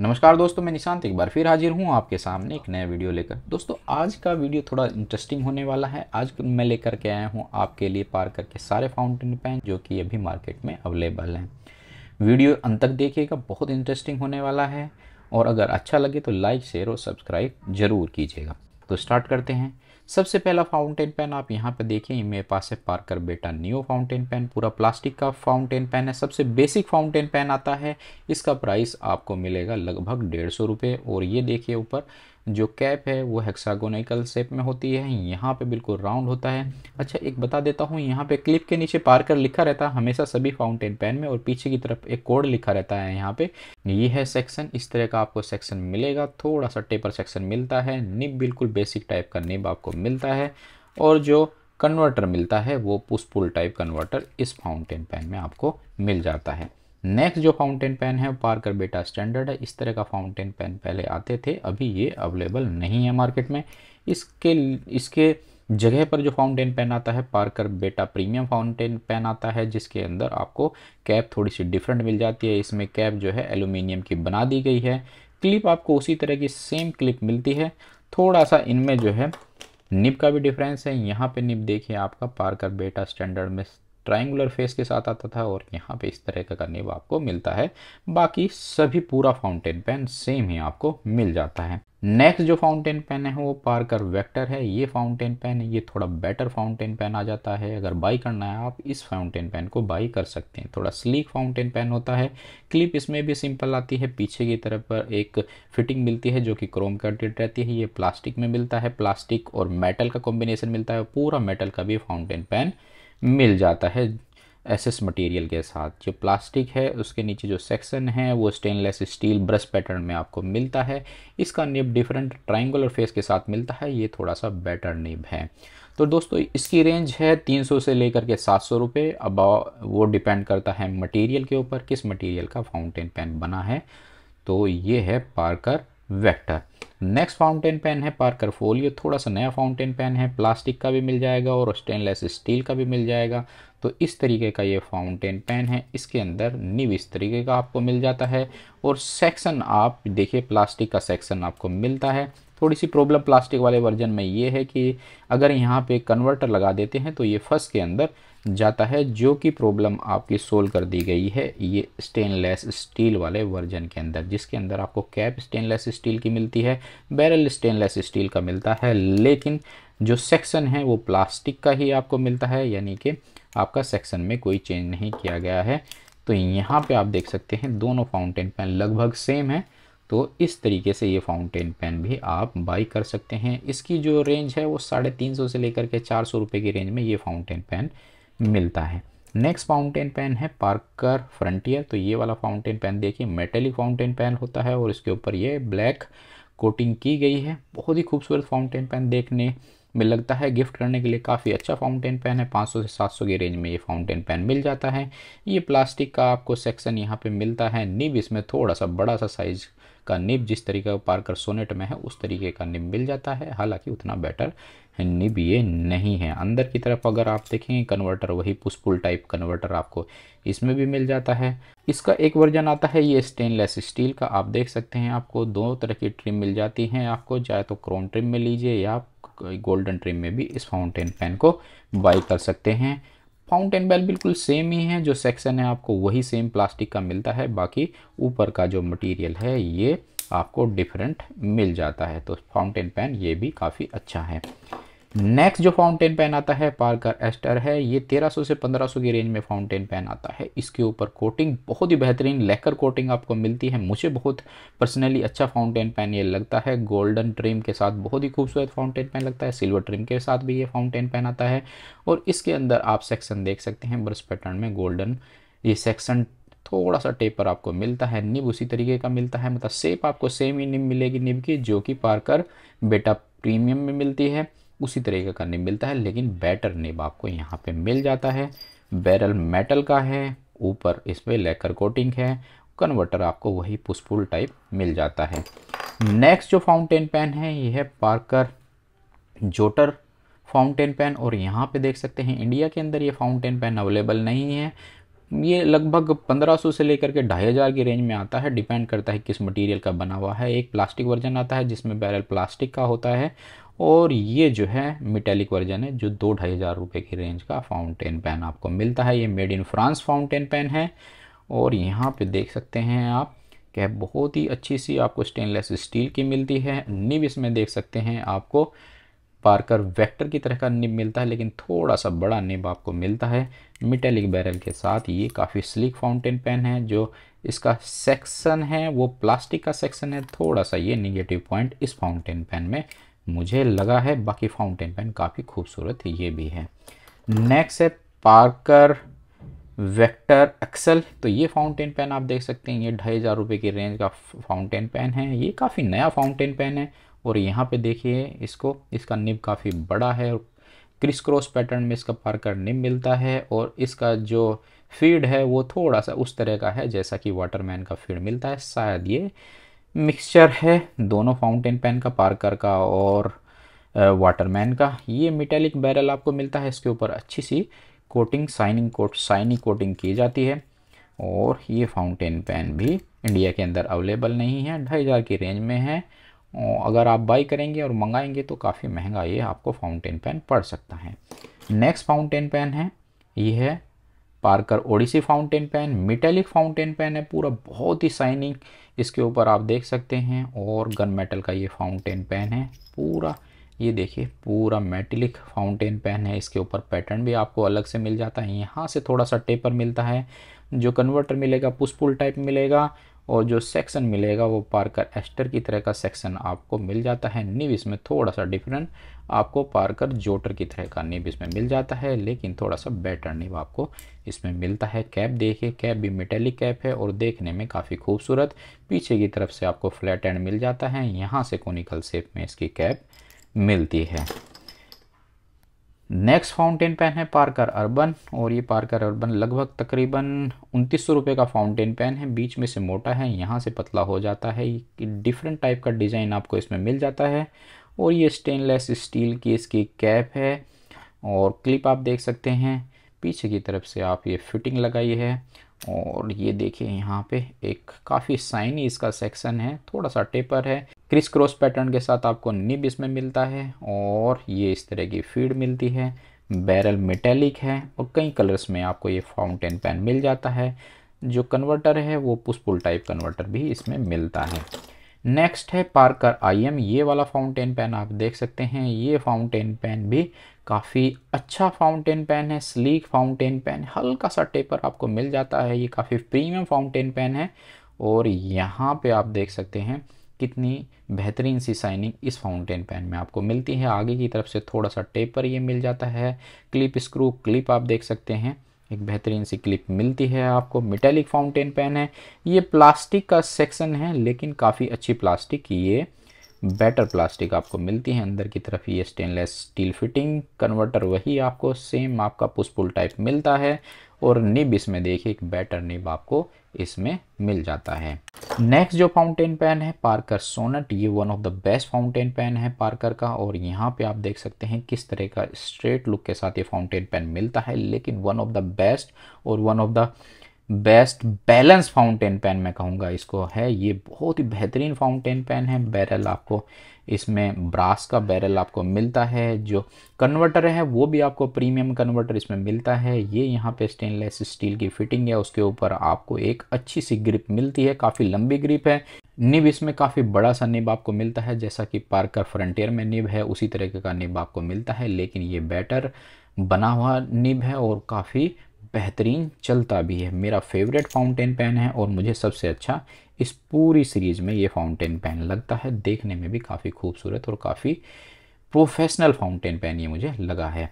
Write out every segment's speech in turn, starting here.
नमस्कार दोस्तों मैं निशांत एक बार फिर हाजिर हूँ आपके सामने एक नया वीडियो लेकर दोस्तों आज का वीडियो थोड़ा इंटरेस्टिंग होने वाला है आज मैं लेकर के आया हूँ आपके लिए पार करके सारे फाउंटेन पेन जो कि अभी मार्केट में अवेलेबल हैं वीडियो अंत तक देखिएगा बहुत इंटरेस्टिंग होने वाला है और अगर अच्छा लगे तो लाइक शेयर और सब्सक्राइब जरूर कीजिएगा तो स्टार्ट करते हैं सबसे पहला फाउंटेन पेन आप यहाँ पे देखें मेरे पास है Parker beta new fountain pen पूरा प्लास्टिक का फाउंटेन पेन है सबसे बेसिक फाउंटेन पेन आता है इसका प्राइस आपको मिलेगा लगभग डेढ़ सौ रुपये और ये देखिए ऊपर जो कैप है वो हेक्सागोनिकल शेप में होती है यहाँ पे बिल्कुल राउंड होता है अच्छा एक बता देता हूँ यहाँ पे क्लिप के नीचे पार्कर लिखा रहता है हमेशा सभी फाउंटेन पेन में और पीछे की तरफ एक कोड लिखा रहता है यहाँ पे ये है सेक्शन इस तरह का आपको सेक्शन मिलेगा थोड़ा सा टेपर सेक्शन मिलता है निब बिल्कुल बेसिक टाइप का निब आपको मिलता है और जो कन्वर्टर मिलता है वो पुश टाइप कन्वर्टर इस फाउंटेन पेन में आपको मिल जाता है नेक्स्ट जो फाउंटेन पेन है पार्कर बेटा स्टैंडर्ड है इस तरह का फाउंटेन पेन पहले आते थे अभी ये अवेलेबल नहीं है मार्केट में इसके इसके जगह पर जो फाउंटेन पेन आता है पार्कर बेटा प्रीमियम फाउंटेन पेन आता है जिसके अंदर आपको कैप थोड़ी सी डिफरेंट मिल जाती है इसमें कैप जो है एल्यूमिनियम की बना दी गई है क्लिप आपको उसी तरह की सेम क्लिप मिलती है थोड़ा सा इनमें जो है निब का भी डिफरेंस है यहाँ पे निब देखिए आपका पार्कर बेटा स्टैंडर्ड में ट्राइंगुलर फेस के साथ आता था और यहाँ पे इस तरह का वो आपको मिलता है बाकी सभी पूरा फाउंटेन पेन सेम ही आपको मिल जाता है नेक्स्ट जो फाउंटेन पेन है वो पार्कर वेक्टर है ये फाउंटेन पेन ये थोड़ा बेटर फाउंटेन पेन आ जाता है अगर बाई करना है आप इस फाउंटेन पेन को बाई कर सकते हैं थोड़ा स्लीक फाउंटेन पेन होता है क्लिप इसमें भी सिंपल आती है पीछे की तरफ पर एक फिटिंग मिलती है जो कि क्रोम कटेड रहती है ये प्लास्टिक में मिलता है प्लास्टिक और मेटल का कॉम्बिनेशन मिलता है पूरा मेटल का भी फाउंटेन पेन मिल जाता है एसएस मटेरियल के साथ जो प्लास्टिक है उसके नीचे जो सेक्शन है वो स्टेनलेस स्टील ब्रश पैटर्न में आपको मिलता है इसका निब डिफरेंट ट्रायंगुलर फेस के साथ मिलता है ये थोड़ा सा बेटर निब है तो दोस्तों इसकी रेंज है 300 से लेकर के सात सौ रुपये अब वो डिपेंड करता है मटेरियल के ऊपर किस मटेरियल का फाउंटेन पेन बना है तो ये है Parker Vector next fountain pen है पार्कर फोलियो थोड़ा सा नया फाउंटेन पेन है प्लास्टिक का भी मिल जाएगा और स्टेनलेस स्टील का भी मिल जाएगा तो इस तरीके का ये फाउंटेन पेन है इसके अंदर निव इस तरीके का आपको मिल जाता है और सेक्शन आप देखिए प्लास्टिक का सेक्शन आपको मिलता है थोड़ी सी प्रॉब्लम प्लास्टिक वाले वर्जन में ये है कि अगर यहाँ पे कन्वर्टर लगा देते हैं तो ये फर्स्ट के अंदर जाता है जो कि प्रॉब्लम आपकी सोल्व कर दी गई है ये स्टेनलेस स्टील वाले वर्जन के अंदर जिसके अंदर आपको कैप स्टेनलेस स्टील की मिलती है बैरल स्टेनलेस स्टील का मिलता है लेकिन जो सेक्शन है वो प्लास्टिक का ही आपको मिलता है यानी कि आपका सेक्शन में कोई चेंज नहीं किया गया है तो यहाँ पे आप देख सकते हैं दोनों फाउंटेन पेन लगभग सेम है तो इस तरीके से ये फाउंटेन पेन भी आप बाई कर सकते हैं इसकी जो रेंज है वो साढ़े तीन सौ से लेकर के चार सौ रुपये की रेंज में ये फाउंटेन पेन मिलता है नेक्स्ट फाउंटेन पेन है पार्कर फ्रंटियर तो ये वाला फाउंटेन पेन देखिए मेटेलिक फाउंटेन पेन होता है और इसके ऊपर ये ब्लैक कोटिंग की गई है बहुत ही खूबसूरत फाउंटेन पेन देखने में लगता है गिफ्ट करने के लिए काफ़ी अच्छा फाउंटेन पेन है 500 से 700 की रेंज में ये फाउंटेन पेन मिल जाता है ये प्लास्टिक का आपको सेक्शन यहाँ पे मिलता है निब इसमें थोड़ा सा बड़ा सा साइज़ का निब जिस तरीके का पार्कर सोनेट में है उस तरीके का निब मिल जाता है हालांकि उतना बेटर निब ये नहीं है अंदर की तरफ अगर आप देखेंगे कन्वर्टर वही पुष्पुल टाइप कन्वर्टर आपको इसमें भी मिल जाता है इसका एक वर्जन आता है ये स्टेनलेस स्टील का आप देख सकते हैं आपको दो तरह की ट्रिम मिल जाती हैं आपको चाहे तो क्रोन ट्रिम में लीजिए या गोल्डन ट्रिम में भी इस फाउंटेन पेन को बाई कर सकते हैं फाउंटेन बेल बिल्कुल सेम ही है जो सेक्शन है आपको वही सेम प्लास्टिक का मिलता है बाकी ऊपर का जो मटेरियल है ये आपको डिफरेंट मिल जाता है तो फाउंटेन पेन ये भी काफ़ी अच्छा है नेक्स्ट जो फाउंटेन पेन आता है पार्कर एस्टर है ये 1300 से 1500 की रेंज में फाउंटेन पेन आता है इसके ऊपर कोटिंग बहुत ही बेहतरीन लेकर कोटिंग आपको मिलती है मुझे बहुत पर्सनली अच्छा फाउंटेन पेन ये लगता है गोल्डन ट्रिम के साथ बहुत ही खूबसूरत फाउंटेन पेन लगता है सिल्वर ट्रिम के साथ भी ये फाउंटेन पेन आता है और इसके अंदर आप सेक्शन देख सकते हैं ब्रश पैटर्न में गोल्डन ये सेक्शन थोड़ा सा टेपर आपको मिलता है निब उसी तरीके का मिलता है मतलब सेप आपको सेम ही निब मिलेगी निब की जो कि पार्कर बेटा प्रीमियम में मिलती है उसी तरीके का निब मिलता है लेकिन बेटर निब आपको यहाँ पे मिल जाता है बैरल मेटल का है ऊपर इस पर लेकर कोटिंग है कन्वर्टर आपको वही पुशपुल टाइप मिल जाता है नेक्स्ट जो फाउंटेन पेन है यह है पार्कर जोटर फाउंटेन पेन और यहाँ पे देख सकते हैं इंडिया के अंदर ये फाउंटेन पेन अवेलेबल नहीं है ये लगभग 1500 से लेकर के ढाई हज़ार की रेंज में आता है डिपेंड करता है किस मटेरियल का बना हुआ है एक प्लास्टिक वर्जन आता है जिसमें बैरल प्लास्टिक का होता है और ये जो है मेटेलिक वर्जन है जो दो ढाई हज़ार रुपये की रेंज का फाउंटेन पेन आपको मिलता है ये made in France fountain pen है और यहाँ पे देख सकते हैं आप कि बहुत ही अच्छी सी आपको स्टेनलेस स्टील की मिलती है निब इसमें देख सकते हैं आपको पार्कर वेक्टर की तरह का निब मिलता है लेकिन थोड़ा सा बड़ा निब आपको मिलता है मिटेलिक बैरल के साथ ये काफ़ी स्लिक फाउंटेन पेन है जो इसका सेक्शन है वो प्लास्टिक का सेक्शन है थोड़ा सा ये निगेटिव पॉइंट इस फाउंटेन पेन में मुझे लगा है बाकी फाउंटेन पेन काफ़ी खूबसूरत ये भी है नेक्स्ट है पार्कर वेक्टर एक्सल तो ये फाउंटेन पेन आप देख सकते हैं ये ढाई हज़ार रुपये की रेंज का फाउंटेन पेन है ये काफ़ी नया फाउंटेन पेन है और यहाँ पे देखिए इसको इसका निब काफ़ी बड़ा है और क्रिस क्रॉस पैटर्न में इसका पार्कर निब मिलता है और इसका जो फीड है वो थोड़ा सा उस तरह का है जैसा कि वाटरमैन का फीड मिलता है शायद ये मिक्सचर है दोनों फाउंटेन पेन का पार्कर का और वाटरमैन का ये मेटेलिक बैरल आपको मिलता है इसके ऊपर अच्छी सी coating shining coat shining coating की जाती है और ये फाउंटेन पेन भी इंडिया के अंदर अवेलेबल नहीं है ढाई हज़ार की रेंज में है अगर आप बाई करेंगे और मंगाएंगे तो काफ़ी महंगा ये आपको फाउंटेन पेन पड़ सकता है नेक्स्ट फाउंटेन पेन है ये है Parker Odyssey fountain pen metallic fountain pen है पूरा बहुत ही शाइनिंग इसके ऊपर आप देख सकते हैं और गन मेटल का ये फाउंटेन पेन है पूरा ये देखिए पूरा मेटेलिक फाउंटेन पेन है इसके ऊपर पैटर्न भी आपको अलग से मिल जाता है यहाँ से थोड़ा सा टेपर मिलता है जो कन्वर्टर मिलेगा पुशपुल टाइप मिलेगा और जो सेक्शन मिलेगा वो पार्कर एस्टर की तरह का सेक्शन आपको मिल जाता है निब इसमें थोड़ा सा डिफरेंट आपको पार्कर जोटर की तरह का निब इसमें मिल जाता है लेकिन थोड़ा सा बेटर निब आपको इसमें मिलता है कैप देखिए कैप भी मेटेलिक कैप है और देखने में काफ़ी खूबसूरत पीछे की तरफ से आपको फ्लैट एंड मिल जाता है यहाँ से कोनिकल सेप में इसकी कैप मिलती है नेक्स्ट फाउंटेन पेन है पार्कर अर्बन और ये पार्कर अर्बन लगभग तकरीबन उनतीस सौ रुपये का फाउंटेन पेन है बीच में से मोटा है यहाँ से पतला हो जाता है डिफरेंट टाइप का डिज़ाइन आपको इसमें मिल जाता है और ये स्टेनलेस स्टील की इसकी कैप है और क्लिप आप देख सकते हैं पीछे की तरफ से आप ये फिटिंग लगाई है और ये देखिए यहाँ पे एक काफ़ी साइनी इसका सेक्शन है थोड़ा सा टेपर है क्रिस क्रॉस पैटर्न के साथ आपको निब इसमें मिलता है और ये इस तरह की फीड मिलती है बैरल मेटेलिक है और कई कलर्स में आपको ये फाउंटेन पेन मिल जाता है जो कन्वर्टर है वो पुष्पुल टाइप कन्वर्टर भी इसमें मिलता है नेक्स्ट है पार्कर आईएम ये वाला फाउंटेन पेन आप देख सकते हैं ये फाउंटेन पेन भी काफ़ी अच्छा फाउंटेन पेन है स्लीक फाउंटेन पेन हल्का सा टेपर आपको मिल जाता है ये काफ़ी प्रीमियम फाउंटेन पेन है और यहाँ पे आप देख सकते हैं कितनी बेहतरीन सी साइनिंग इस फाउंटेन पेन में आपको मिलती है आगे की तरफ से थोड़ा सा टेपर ये मिल जाता है क्लिप स्क्रू क्लिप आप देख सकते हैं एक बेहतरीन सी क्लिप मिलती है आपको मेटेलिक फाउंटेन पेन है ये प्लास्टिक का सेक्शन है लेकिन काफ़ी अच्छी प्लास्टिक की ये बेटर प्लास्टिक आपको मिलती है अंदर की तरफ ये स्टेनलेस स्टील फिटिंग कन्वर्टर वही आपको सेम आपका पुस्पुल टाइप मिलता है और निब इसमें देखिए एक बेटर निब आपको इसमें मिल जाता है नेक्स्ट जो फाउंटेन पेन है पार्कर सोनट ये one of the best fountain pen है पार्कर का और यहाँ पे आप देख सकते हैं किस तरह का स्ट्रेट लुक के साथ ये फाउंटेन पेन मिलता है लेकिन वन ऑफ द बेस्ट और one of the best balance fountain pen मैं कहूँगा इसको है ये बहुत ही बेहतरीन फाउंटेन पेन है बैरल आपको इसमें ब्रास का बैरल आपको मिलता है जो कन्वर्टर है वो भी आपको प्रीमियम कन्वर्टर इसमें मिलता है ये यहाँ पे स्टेनलेस स्टील की फिटिंग है उसके ऊपर आपको एक अच्छी सी ग्रिप मिलती है काफ़ी लंबी ग्रिप है निब इसमें काफ़ी बड़ा सा निब आपको मिलता है जैसा कि पार्कर फ्रंटियर में निब है उसी तरीके का निब आपको मिलता है लेकिन ये बेटर बना हुआ निब है और काफ़ी बेहतरीन चलता भी है मेरा फेवरेट फाउंटेन पेन है और मुझे सबसे अच्छा इस पूरी सीरीज़ में ये फाउंटेन पेन लगता है देखने में भी काफ़ी खूबसूरत और काफ़ी प्रोफेशनल फाउंटेन पेन ये मुझे लगा है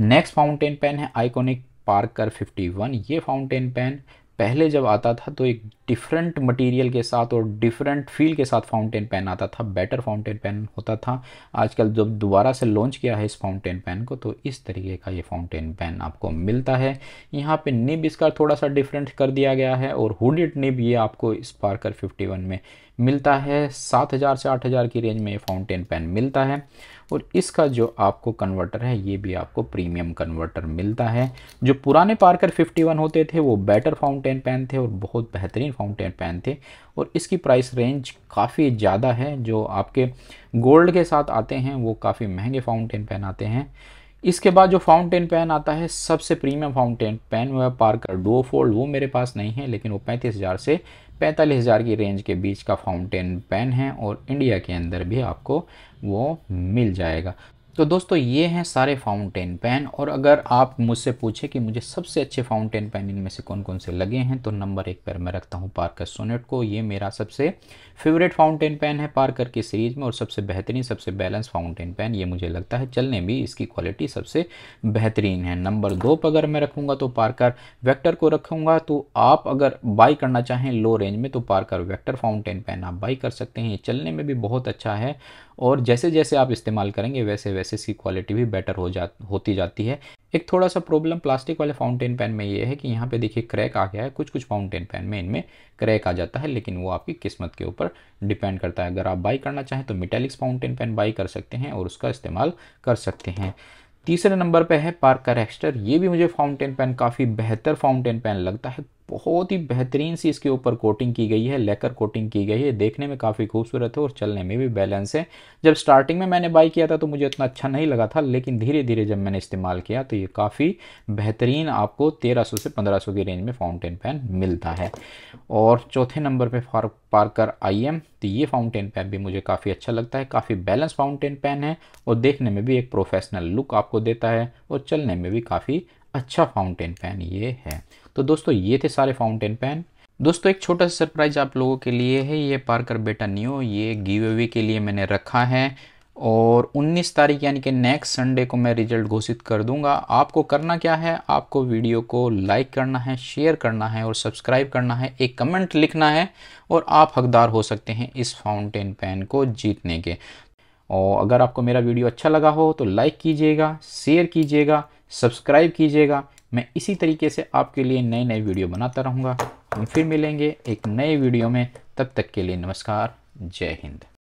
नेक्स्ट फाउंटेन पेन है आइकॉनिक पार्कर 51 ये फाउंटेन पेन पहले जब आता था तो एक डिफरेंट मटेरियल के साथ और डिफरेंट फील के साथ फाउंटेन पेन आता था बेटर फाउंटेन पेन होता था आजकल जब दोबारा से लॉन्च किया है इस फाउंटेन पेन को तो इस तरीके का ये फाउंटेन पेन आपको मिलता है यहाँ पे निब इसका थोड़ा सा डिफरेंट कर दिया गया है और हुडेड निब ये आपको स्पार्कर फिफ्टी में मिलता है सात हज़ार से आठ हज़ार की रेंज में ये फाउंटेन पेन मिलता है और इसका जो आपको कन्वर्टर है ये भी आपको प्रीमियम कन्वर्टर मिलता है जो पुराने पार्कर 51 होते थे वो बेटर फाउंटेन पेन थे और बहुत बेहतरीन फाउंटेन पेन थे और इसकी प्राइस रेंज काफ़ी ज़्यादा है जो आपके गोल्ड के साथ आते हैं वो काफ़ी महंगे फाउंटेन पेन आते हैं इसके बाद जो फाउंटेन पेन आता है सबसे प्रीमियम फाउंटेन पेन वह पार्कर डो फोल्ड वो मेरे पास नहीं है लेकिन वो पैंतीस हज़ार से पैंतालीस हज़ार की रेंज के बीच का फाउंटेन पेन है और इंडिया के अंदर भी आपको वो मिल जाएगा तो दोस्तों ये हैं सारे फाउंटेन पेन और अगर आप मुझसे पूछे कि मुझे सबसे अच्छे फाउंटेन पेन इनमें से कौन कौन से लगे हैं तो नंबर एक पर मैं रखता हूँ पार्कर सोनेट को ये मेरा सबसे फेवरेट फाउंटेन पेन है पार्कर की सीरीज़ में और सबसे बेहतरीन सबसे बैलेंस फाउंटेन पेन ये मुझे लगता है चलने भी इसकी क्वालिटी सबसे बेहतरीन है नंबर दो पर अगर मैं रखूँगा तो पार्कर वैक्टर को रखूँगा तो आप अगर बाई करना चाहें लो रेंज में तो पार्कर वैक्टर फाउंटेन पेन आप बाई कर सकते हैं ये चलने में भी बहुत अच्छा है और जैसे जैसे आप इस्तेमाल करेंगे वैसे वैसे से इसकी क्वालिटी भी बेटर हो जा होती जाती है एक थोड़ा सा प्रॉब्लम प्लास्टिक वाले फाउंटेन पेन में ये है कि यहाँ पे देखिए क्रैक आ गया है कुछ कुछ फाउंटेन पेन में इनमें क्रैक आ जाता है लेकिन वो आपकी किस्मत के ऊपर डिपेंड करता है अगर आप बाई करना चाहें तो मेटेलिक्स फाउंटेन पेन बाई कर सकते हैं और उसका इस्तेमाल कर सकते हैं तीसरे नंबर पे है पार्कर एक्स्टर ये भी मुझे फाउंटेन पेन काफ़ी बेहतर फाउंटेन पेन लगता है बहुत ही बेहतरीन सी इसके ऊपर कोटिंग की गई है लेकर कोटिंग की गई है देखने में काफ़ी खूबसूरत है और चलने में भी बैलेंस है जब स्टार्टिंग में मैंने बाई किया था तो मुझे इतना अच्छा नहीं लगा था लेकिन धीरे धीरे जब मैंने इस्तेमाल किया तो ये काफ़ी बेहतरीन आपको 1300 से 1500 की रेंज में फाउंटेन पेन मिलता है और चौथे नंबर पर पार्कर आई एम तो ये फाउंटेन पेन भी मुझे काफ़ी अच्छा लगता है काफ़ी बैलेंस फाउंटेन पेन है और देखने में भी एक प्रोफेशनल लुक आपको देता है और चलने में भी काफ़ी अच्छा फाउंटेन पेन ये है तो दोस्तों ये थे सारे फाउंटेन पेन दोस्तों एक छोटा सा सरप्राइज आप लोगों के लिए है ये पार्कर बेटा न्यू ये गिव अवे के लिए मैंने रखा है और 19 तारीख यानी कि नेक्स्ट संडे को मैं रिजल्ट घोषित कर दूंगा आपको करना क्या है आपको वीडियो को लाइक करना है शेयर करना है और सब्सक्राइब करना है एक कमेंट लिखना है और आप हकदार हो सकते हैं इस फाउंटेन पेन को जीतने के और अगर आपको मेरा वीडियो अच्छा लगा हो तो लाइक कीजिएगा शेयर कीजिएगा सब्सक्राइब कीजिएगा मैं इसी तरीके से आपके लिए नए नए वीडियो बनाता रहूँगा हम फिर मिलेंगे एक नए वीडियो में तब तक के लिए नमस्कार जय हिंद